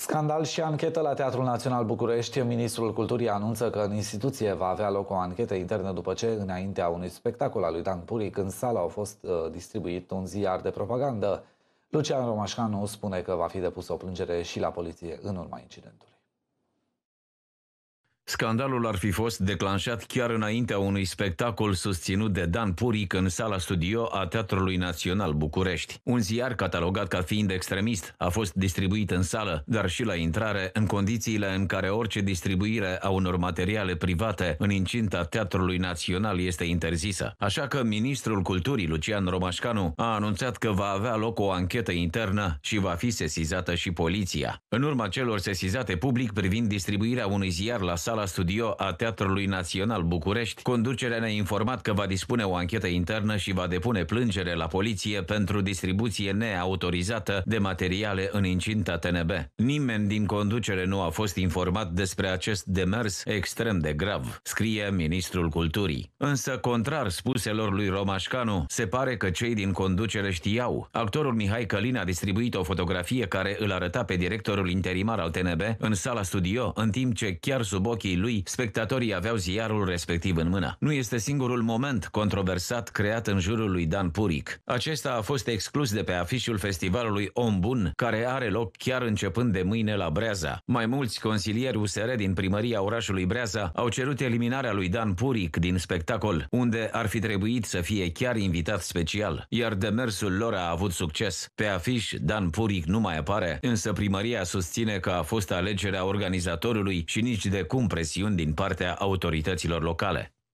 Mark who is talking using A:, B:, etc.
A: Scandal și anchetă la Teatrul Național București. Ministrul Culturii anunță că în instituție va avea loc o anchetă internă după ce, înaintea unui spectacol al lui Dan Puric, în sala au fost uh, distribuit un ziar de propagandă. Lucian Romașcanu spune că va fi depusă o plângere și la poliție în urma incidentului.
B: Scandalul ar fi fost declanșat chiar înaintea unui spectacol susținut de Dan Puric în sala studio a Teatrului Național București. Un ziar catalogat ca fiind extremist a fost distribuit în sală, dar și la intrare, în condițiile în care orice distribuire a unor materiale private în incinta Teatrului Național este interzisă. Așa că ministrul culturii Lucian Romașcanu a anunțat că va avea loc o anchetă internă și va fi sesizată și poliția. În urma celor sesizate public privind distribuirea unui ziar la sală sala studio a Teatrului Național București, conducerea ne-a informat că va dispune o anchetă internă și va depune plângere la poliție pentru distribuție neautorizată de materiale în incinta TNB. Nimeni din conducere nu a fost informat despre acest demers extrem de grav, scrie ministrul culturii. Însă, contrar spuselor lui Romașcanu, se pare că cei din conducere știau. Actorul Mihai Călin a distribuit o fotografie care îl arăta pe directorul interimar al TNB în sala studio, în timp ce chiar sub ochii ochii lui, spectatorii aveau ziarul respectiv în mână. Nu este singurul moment controversat creat în jurul lui Dan Puric. Acesta a fost exclus de pe afișul festivalului Om Bun, care are loc chiar începând de mâine la Breaza. Mai mulți consilieri USR din primăria orașului Breaza au cerut eliminarea lui Dan Puric din spectacol, unde ar fi trebuit să fie chiar invitat special, iar demersul lor a avut succes. Pe afiș, Dan Puric nu mai apare, însă primăria susține că a fost alegerea organizatorului și nici de cum presiuni din partea autorităților locale.